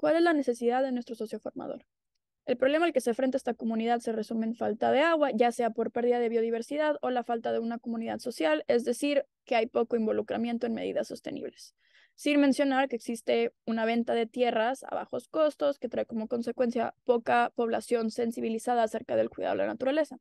¿Cuál es la necesidad de nuestro socio formador? El problema al que se enfrenta esta comunidad se resume en falta de agua, ya sea por pérdida de biodiversidad o la falta de una comunidad social, es decir, que hay poco involucramiento en medidas sostenibles. Sin mencionar que existe una venta de tierras a bajos costos que trae como consecuencia poca población sensibilizada acerca del cuidado de la naturaleza.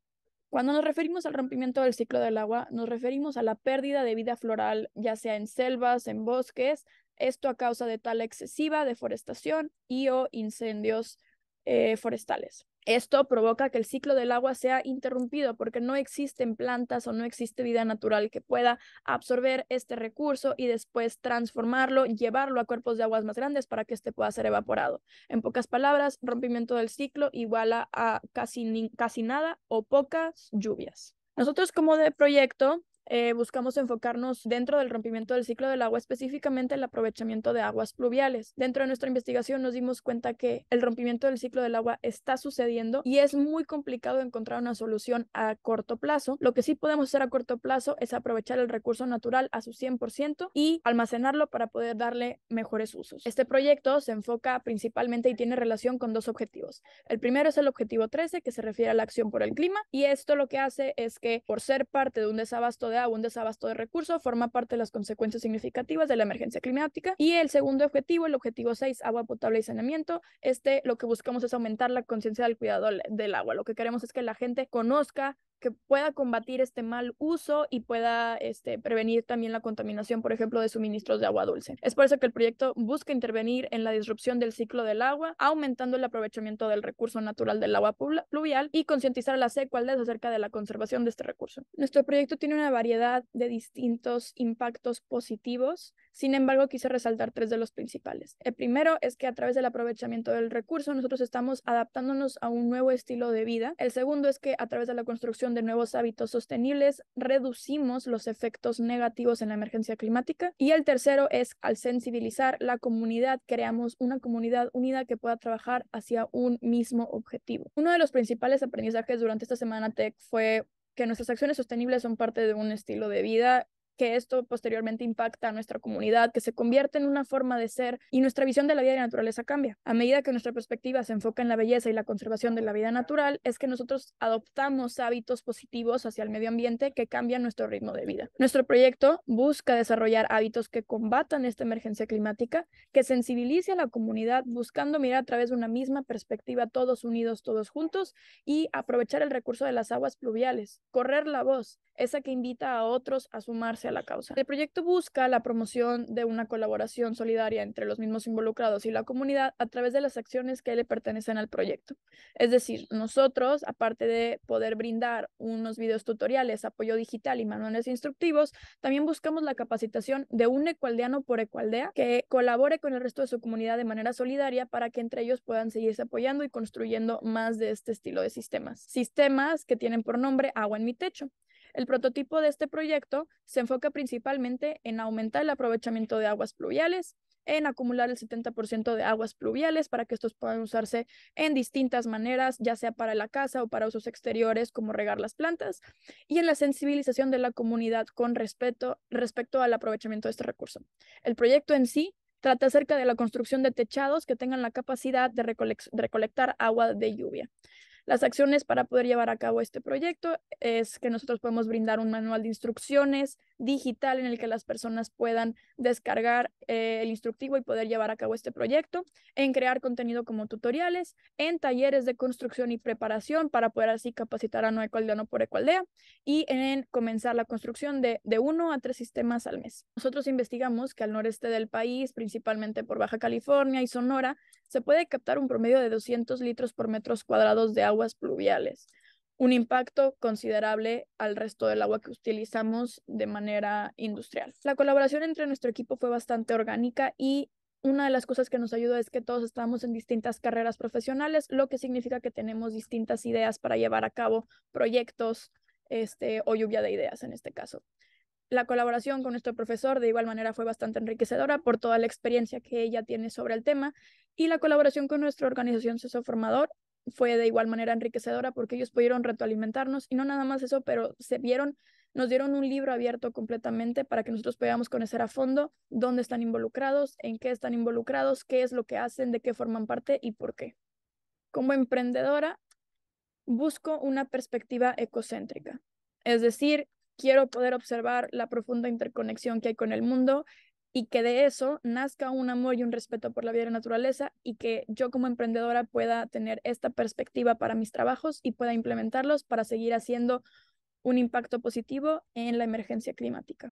Cuando nos referimos al rompimiento del ciclo del agua, nos referimos a la pérdida de vida floral, ya sea en selvas, en bosques, esto a causa de tal excesiva deforestación y o incendios eh, forestales. Esto provoca que el ciclo del agua sea interrumpido porque no existen plantas o no existe vida natural que pueda absorber este recurso y después transformarlo, llevarlo a cuerpos de aguas más grandes para que este pueda ser evaporado. En pocas palabras, rompimiento del ciclo iguala a casi nada o pocas lluvias. Nosotros como de proyecto eh, buscamos enfocarnos dentro del rompimiento del ciclo del agua, específicamente el aprovechamiento de aguas pluviales. Dentro de nuestra investigación nos dimos cuenta que el rompimiento del ciclo del agua está sucediendo y es muy complicado encontrar una solución a corto plazo. Lo que sí podemos hacer a corto plazo es aprovechar el recurso natural a su 100% y almacenarlo para poder darle mejores usos. Este proyecto se enfoca principalmente y tiene relación con dos objetivos. El primero es el objetivo 13, que se refiere a la acción por el clima, y esto lo que hace es que por ser parte de un desabasto de un desabasto de recursos forma parte de las consecuencias significativas de la emergencia climática. Y el segundo objetivo, el objetivo 6, agua potable y saneamiento, este lo que buscamos es aumentar la conciencia del cuidado del agua. Lo que queremos es que la gente conozca que pueda combatir este mal uso y pueda este, prevenir también la contaminación, por ejemplo, de suministros de agua dulce. Es por eso que el proyecto busca intervenir en la disrupción del ciclo del agua, aumentando el aprovechamiento del recurso natural del agua pluvial y concientizar a las ecualdades acerca de la conservación de este recurso. Nuestro proyecto tiene una variedad de distintos impactos positivos, sin embargo, quise resaltar tres de los principales. El primero es que a través del aprovechamiento del recurso nosotros estamos adaptándonos a un nuevo estilo de vida. El segundo es que a través de la construcción de nuevos hábitos sostenibles, reducimos los efectos negativos en la emergencia climática. Y el tercero es, al sensibilizar la comunidad, creamos una comunidad unida que pueda trabajar hacia un mismo objetivo. Uno de los principales aprendizajes durante esta semana Tech fue que nuestras acciones sostenibles son parte de un estilo de vida que esto posteriormente impacta a nuestra comunidad, que se convierte en una forma de ser y nuestra visión de la vida y la naturaleza cambia. A medida que nuestra perspectiva se enfoca en la belleza y la conservación de la vida natural, es que nosotros adoptamos hábitos positivos hacia el medio ambiente que cambian nuestro ritmo de vida. Nuestro proyecto busca desarrollar hábitos que combatan esta emergencia climática, que sensibilice a la comunidad buscando mirar a través de una misma perspectiva todos unidos, todos juntos y aprovechar el recurso de las aguas pluviales, correr la voz, esa que invita a otros a sumarse la causa. El proyecto busca la promoción de una colaboración solidaria entre los mismos involucrados y la comunidad a través de las acciones que le pertenecen al proyecto. Es decir, nosotros, aparte de poder brindar unos videos tutoriales, apoyo digital y manuales instructivos, también buscamos la capacitación de un ecualdeano por ecualdea que colabore con el resto de su comunidad de manera solidaria para que entre ellos puedan seguirse apoyando y construyendo más de este estilo de sistemas. Sistemas que tienen por nombre Agua en mi Techo. El prototipo de este proyecto se enfoca principalmente en aumentar el aprovechamiento de aguas pluviales, en acumular el 70% de aguas pluviales para que estos puedan usarse en distintas maneras, ya sea para la casa o para usos exteriores como regar las plantas, y en la sensibilización de la comunidad con respecto al aprovechamiento de este recurso. El proyecto en sí trata acerca de la construcción de techados que tengan la capacidad de, recolectar agua de lluvia. Las acciones para poder llevar a cabo este proyecto es que nosotros podemos brindar un manual de instrucciones digital en el que las personas puedan descargar eh, el instructivo y poder llevar a cabo este proyecto, en crear contenido como tutoriales, en talleres de construcción y preparación para poder así capacitar a no ecualdeano por ecualdea y en comenzar la construcción de, de uno a tres sistemas al mes. Nosotros investigamos que al noreste del país, principalmente por Baja California y Sonora, se puede captar un promedio de 200 litros por metros cuadrados de aguas pluviales, un impacto considerable al resto del agua que utilizamos de manera industrial. La colaboración entre nuestro equipo fue bastante orgánica y una de las cosas que nos ayudó es que todos estamos en distintas carreras profesionales, lo que significa que tenemos distintas ideas para llevar a cabo proyectos este, o lluvia de ideas en este caso. La colaboración con nuestro profesor de igual manera fue bastante enriquecedora por toda la experiencia que ella tiene sobre el tema y la colaboración con nuestra organización Ceso Formador fue de igual manera enriquecedora porque ellos pudieron retroalimentarnos y no nada más eso, pero se vieron, nos dieron un libro abierto completamente para que nosotros podamos conocer a fondo dónde están involucrados, en qué están involucrados, qué es lo que hacen, de qué forman parte y por qué. Como emprendedora, busco una perspectiva ecocéntrica, es decir, quiero poder observar la profunda interconexión que hay con el mundo, y que de eso nazca un amor y un respeto por la vida y la naturaleza y que yo como emprendedora pueda tener esta perspectiva para mis trabajos y pueda implementarlos para seguir haciendo un impacto positivo en la emergencia climática.